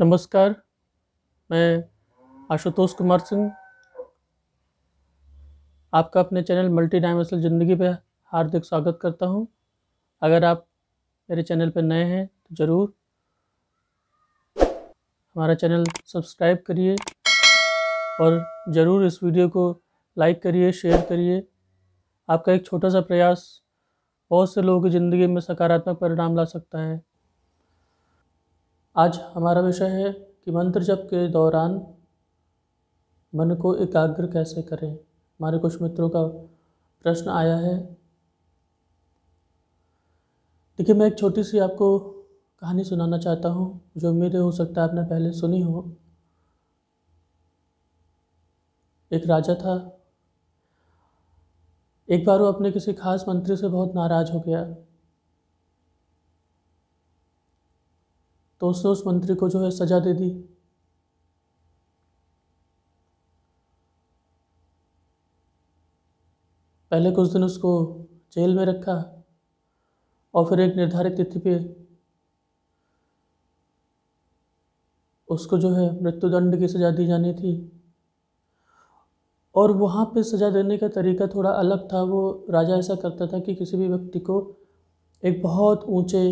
नमस्कार मैं आशुतोष कुमार सिंह आपका अपने चैनल मल्टी डायमेंशनल ज़िंदगी पर हार्दिक स्वागत करता हूं। अगर आप मेरे चैनल पर नए हैं तो ज़रूर हमारा चैनल सब्सक्राइब करिए और ज़रूर इस वीडियो को लाइक करिए शेयर करिए आपका एक छोटा सा प्रयास बहुत से लोगों की ज़िंदगी में सकारात्मक परिणाम ला सकता है आज हमारा विषय है कि मंत्र जप के दौरान मन को एकाग्र कैसे करें हमारे कुछ मित्रों का प्रश्न आया है देखिए मैं एक छोटी सी आपको कहानी सुनाना चाहता हूँ जो उम्मीद हो सकता है आपने पहले सुनी हो एक राजा था एक बार वो अपने किसी खास मंत्री से बहुत नाराज़ हो गया तो उसने उस मंत्री को जो है सज़ा दे दी पहले कुछ दिन उसको जेल में रखा और फिर एक निर्धारित तिथि पे उसको जो है मृत्युदंड की सज़ा दी जानी थी और वहाँ पे सज़ा देने का तरीका थोड़ा अलग था वो राजा ऐसा करता था कि किसी भी व्यक्ति को एक बहुत ऊंचे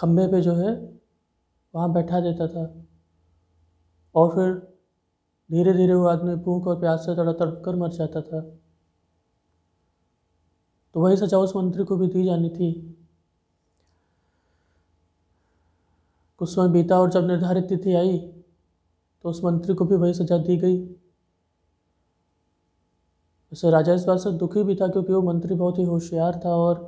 खम्भे पे जो है वहाँ बैठा देता था और फिर धीरे धीरे वो आदमी भूख और प्यास से तड़ा तड़प कर मर जाता था तो वही सजा उस मंत्री को भी दी जानी थी कुछ समय बीता और जब निर्धारित तिथि आई तो उस मंत्री को भी वही सजा दी गई वैसे राजा इस बात से दुखी भी था क्योंकि वो मंत्री बहुत ही होशियार था और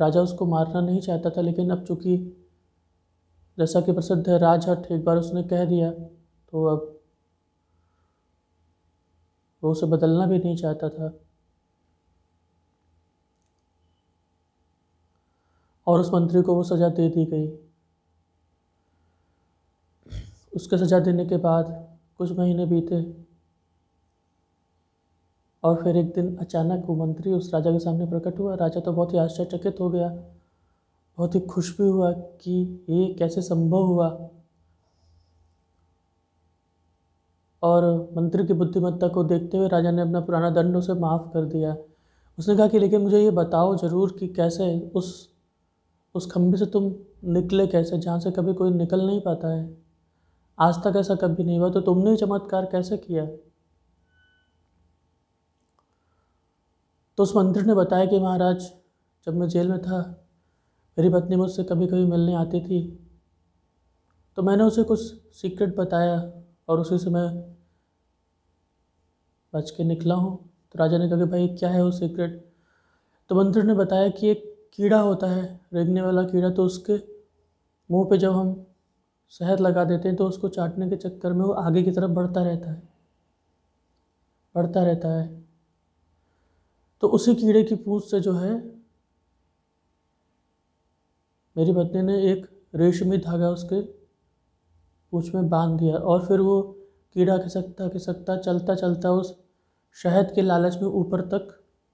राजा उसको मारना नहीं चाहता था लेकिन अब चूँकि जैसा कि प्रसिद्ध है राज हट एक बार उसने कह दिया तो अब वो उसे बदलना भी नहीं चाहता था और उस मंत्री को वो सज़ा दे दी गई उसके सज़ा देने के बाद कुछ महीने बीते और फिर एक दिन अचानक वो मंत्री उस राजा के सामने प्रकट हुआ राजा तो बहुत ही आश्चर्यचकित हो गया बहुत ही खुश भी हुआ कि ये कैसे संभव हुआ और मंत्री की बुद्धिमत्ता को देखते हुए राजा ने अपना पुराना दंड उसे माफ़ कर दिया उसने कहा कि लेकिन मुझे ये बताओ ज़रूर कि कैसे उस उस खम्भे से तुम निकले कैसे जहाँ से कभी कोई निकल नहीं पाता है आज तक ऐसा कभी नहीं हुआ तो तुमने चमत्कार कैसे किया तो उस मंत्री ने बताया कि महाराज जब मैं जेल में था मेरी पत्नी मुझसे कभी कभी मिलने आती थी तो मैंने उसे कुछ सीक्रेट बताया और उसी से मैं बच के निकला हूँ तो राजा ने कहा कि भाई क्या है वो सीक्रेट तो मंत्री ने बताया कि एक कीड़ा होता है रेंगने वाला कीड़ा तो उसके मुंह पे जब हम शहद लगा देते हैं तो उसको चाटने के चक्कर में वो आगे की तरफ बढ़ता रहता है बढ़ता रहता है तो उसी कीड़े की पूंछ से जो है मेरी पत्नी ने एक रेशमी धागा उसके पूछ में बांध दिया और फिर वो कीड़ा खिसकता खिसकता चलता चलता उस शहद के लालच में ऊपर तक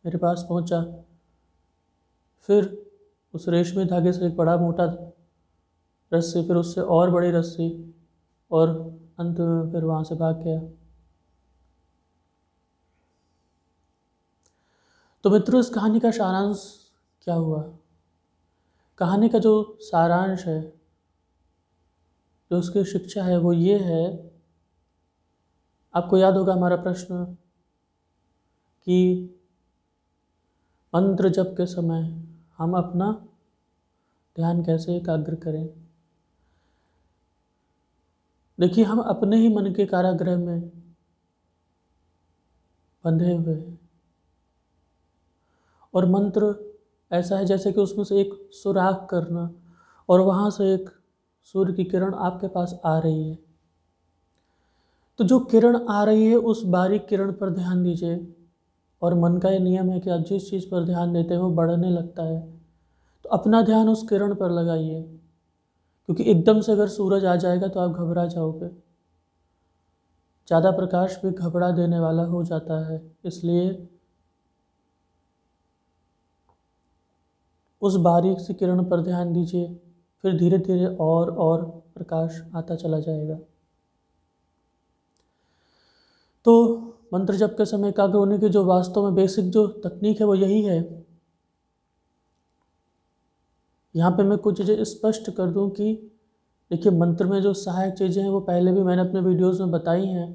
मेरे पास पहुंचा फिर उस रेशमी धागे से एक बड़ा मोटा रस्सी फिर उससे और बड़ी रस्सी और अंत में फिर वहाँ से भाग गया तो मित्रों इस कहानी का सारांश क्या हुआ कहानी का जो सारांश है जो उसकी शिक्षा है वो ये है आपको याद होगा हमारा प्रश्न कि मंत्र जप के समय हम अपना ध्यान कैसे एकाग्र करें देखिए हम अपने ही मन के कारागृह में बंधे हुए हैं और मंत्र ऐसा है जैसे कि उसमें से एक सुराख करना और वहाँ से एक सूर्य की किरण आपके पास आ रही है तो जो किरण आ रही है उस बारीक किरण पर ध्यान दीजिए और मन का ये नियम है कि आप जिस चीज़ पर ध्यान देते हैं वो बढ़ने लगता है तो अपना ध्यान उस किरण पर लगाइए क्योंकि एकदम से अगर सूरज आ जाएगा तो आप घबरा जाओगे ज़्यादा प्रकाश भी घबरा देने वाला हो जाता है इसलिए उस बारीक सी किरण पर ध्यान दीजिए फिर धीरे धीरे और और प्रकाश आता चला जाएगा तो मंत्र जप के समय एकाग्र होने की जो वास्तव में बेसिक जो तकनीक है वो यही है यहाँ पे मैं कुछ चीज़ें स्पष्ट कर दूँ कि देखिए मंत्र में जो सहायक चीज़ें हैं वो पहले भी मैंने अपने वीडियोस में बताई हैं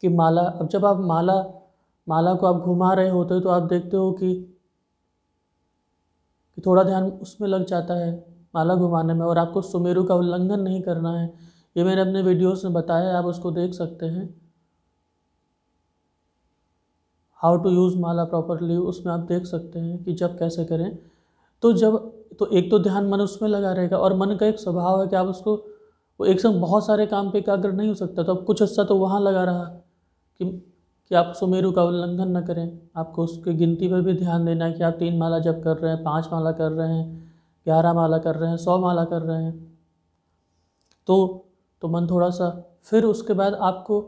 कि माला अब जब आप माला माला को आप घुमा रहे होते हो तो आप देखते हो कि कि थोड़ा ध्यान उसमें लग जाता है माला घुमाने में और आपको सुमेरु का उल्लंघन नहीं करना है ये मैंने अपने वीडियोस में बताया है आप उसको देख सकते हैं how to use mala properly उसमें आप देख सकते हैं कि जब कैसे करें तो जब तो एक तो ध्यान मन उसमें लगा रहेगा और मन का एक स्वभाव है कि आप उसको वो एक संग बहुत सारे काम पे एकाग्र नहीं हो सकता तो अब कुछ हिस्सा तो वहाँ लगा रहा कि कि आप सुमेरु का उल्लंघन न करें आपको उसकी गिनती पर भी ध्यान देना है कि आप तीन माला जब कर रहे हैं पाँच माला कर रहे हैं ग्यारह माला कर रहे हैं सौ माला कर रहे हैं तो तो मन थोड़ा सा फिर उसके बाद आपको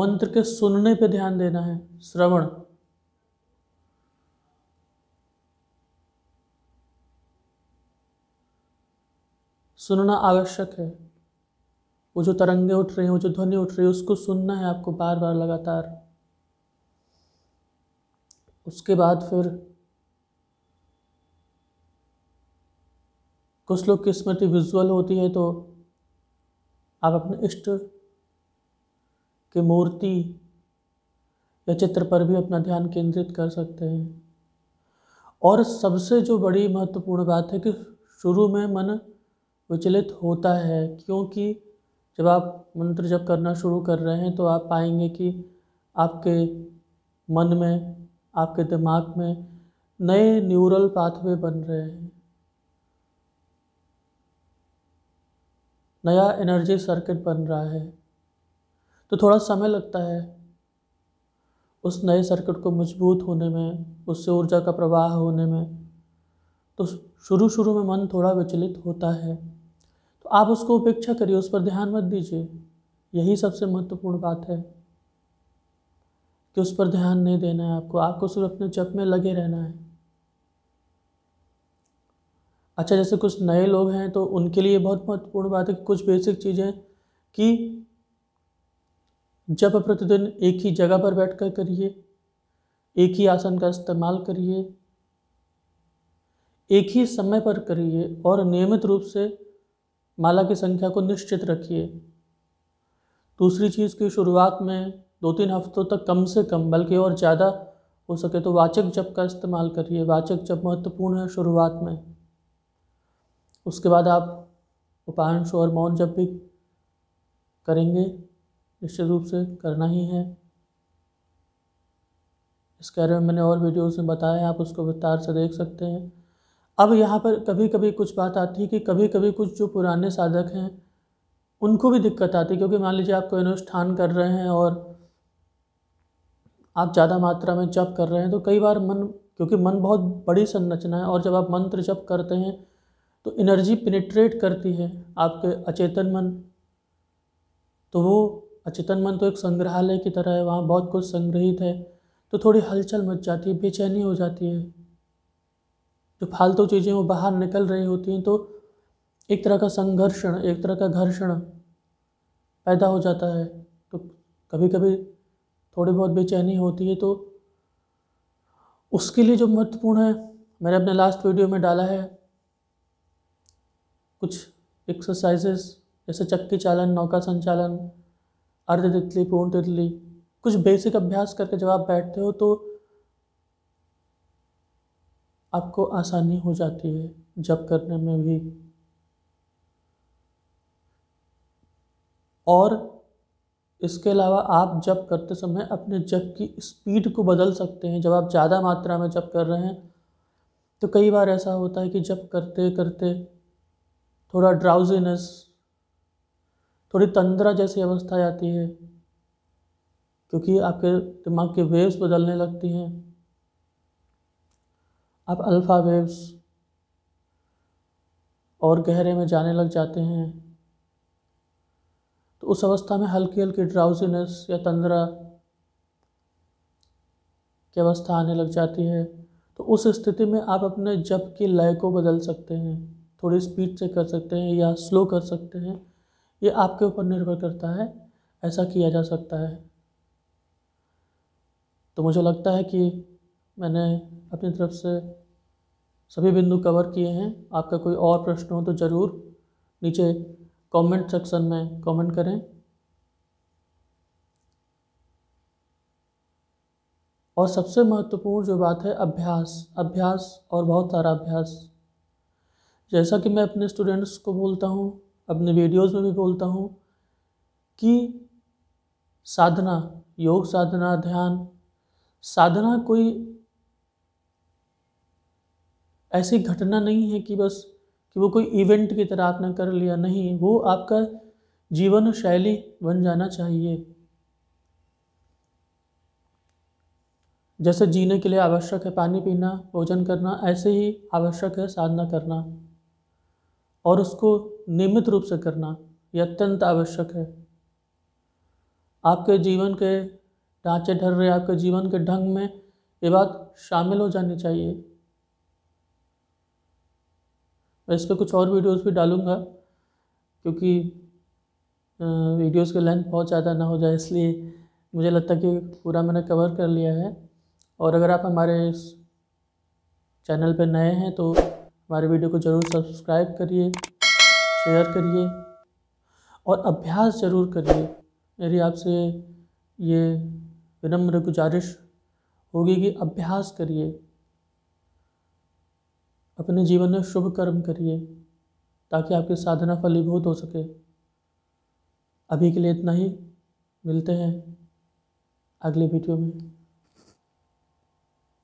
मंत्र के सुनने पे ध्यान देना है श्रवण सुनना आवश्यक है वो जो तरंगे उठ रही हैं वो जो ध्वनि उठ रही है उसको सुनना है आपको बार बार लगातार उसके बाद फिर कुछ लोग की स्मृति विजुअल होती है तो आप अपने इष्ट की मूर्ति या चित्र पर भी अपना ध्यान केंद्रित कर सकते हैं और सबसे जो बड़ी महत्वपूर्ण बात है कि शुरू में मन विचलित होता है क्योंकि जब आप मंत्र जब करना शुरू कर रहे हैं तो आप पाएंगे कि आपके मन में आपके दिमाग में नए न्यूरल पाथवे बन रहे हैं नया एनर्जी सर्किट बन रहा है तो थोड़ा समय लगता है उस नए सर्किट को मजबूत होने में उससे ऊर्जा का प्रवाह होने में तो शुरू शुरू में मन थोड़ा विचलित होता है तो आप उसको उपेक्षा करिए उस पर ध्यान मत दीजिए यही सबसे महत्वपूर्ण बात है कि उस पर ध्यान नहीं देना है आपको आपको सिर्फ अपने जप में लगे रहना है अच्छा जैसे कुछ नए लोग हैं तो उनके लिए बहुत महत्वपूर्ण बात है कि कुछ बेसिक चीज़ें कि जप प्रतिदिन एक ही जगह पर बैठ कर करिए एक ही आसन का इस्तेमाल करिए एक ही समय पर करिए और नियमित रूप से माला की संख्या को निश्चित रखिए दूसरी चीज़ की शुरुआत में दो तीन हफ्तों तक कम से कम बल्कि और ज़्यादा हो सके तो वाचक जप का इस्तेमाल करिए वाचक जप महत्वपूर्ण है शुरुआत में उसके बाद आप उपांश और मौन जप भी करेंगे निश्चित रूप से करना ही है इसके बारे में मैंने और वीडियोस में बताया आप उसको विस्तार से देख सकते हैं अब यहाँ पर कभी कभी कुछ बात आती है कि कभी कभी कुछ जो पुराने साधक हैं उनको भी दिक्कत आती है क्योंकि मान लीजिए आप कोई अनुष्ठान कर रहे हैं और आप ज़्यादा मात्रा में जप कर रहे हैं तो कई बार मन क्योंकि मन बहुत बड़ी संरचना है और जब आप मंत्र जप करते हैं तो एनर्जी पिनिट्रेट करती है आपके अचेतन मन तो वो अचेतन मन तो एक संग्रहालय की तरह है वहाँ बहुत कुछ संग्रहित है तो थोड़ी हलचल मच जाती है बेचैनी हो जाती है जो फालतू चीज़ें वो बाहर निकल रही होती हैं तो एक तरह का संघर्षण एक तरह का घर्षण पैदा हो जाता है तो कभी कभी थोड़ी बहुत बेचैनी होती है तो उसके लिए जो महत्वपूर्ण है मैंने अपने लास्ट वीडियो में डाला है कुछ एक्सरसाइजेस जैसे चक्की चालन नौका संचालन अर्ध तितली पूर्ण तितली कुछ बेसिक अभ्यास करके जब आप बैठते हो तो आपको आसानी हो जाती है जब करने में भी और इसके अलावा आप जब करते समय अपने जब की स्पीड को बदल सकते हैं जब आप ज़्यादा मात्रा में जब कर रहे हैं तो कई बार ऐसा होता है कि जब करते करते थोड़ा ड्राउजीनेस थोड़ी तंद्रा जैसी अवस्था आती है क्योंकि आपके दिमाग के वेव्स बदलने लगती हैं आप अल्फ़ा वेव्स और गहरे में जाने लग जाते हैं उस अवस्था में हल्की हल्की ड्राउजीनेस या तंद्रा की अवस्था आने लग जाती है तो उस स्थिति में आप अपने जप की लय को बदल सकते हैं थोड़ी स्पीड से कर सकते हैं या स्लो कर सकते हैं ये आपके ऊपर निर्भर करता है ऐसा किया जा सकता है तो मुझे लगता है कि मैंने अपनी तरफ से सभी बिंदु कवर किए हैं आपका कोई और प्रश्न हो तो ज़रूर नीचे कमेंट सेक्शन में कमेंट करें और सबसे महत्वपूर्ण जो बात है अभ्यास अभ्यास और बहुत सारा अभ्यास जैसा कि मैं अपने स्टूडेंट्स को बोलता हूँ अपने वीडियोस में भी बोलता हूँ कि साधना योग साधना ध्यान साधना कोई ऐसी घटना नहीं है कि बस कि वो कोई इवेंट की तरह आपने कर लिया नहीं वो आपका जीवन शैली बन जाना चाहिए जैसे जीने के लिए आवश्यक है पानी पीना भोजन करना ऐसे ही आवश्यक है साधना करना और उसको नियमित रूप से करना ये अत्यंत आवश्यक है आपके जीवन के ढांचे ढर रहे आपके जीवन के ढंग में ये बात शामिल हो जानी चाहिए और इस पर कुछ और वीडियोस भी डालूँगा क्योंकि वीडियोस के लेंथ बहुत ज़्यादा ना हो जाए इसलिए मुझे लगता है कि पूरा मैंने कवर कर लिया है और अगर आप हमारे चैनल पर नए हैं तो हमारे वीडियो को ज़रूर सब्सक्राइब करिए शेयर करिए और अभ्यास ज़रूर करिए मेरी आपसे ये विनम्र गुजारिश होगी कि अभ्यास करिए अपने जीवन में शुभ कर्म करिए ताकि आपकी साधना फलीभूत हो सके अभी के लिए इतना ही मिलते हैं अगले वीडियो में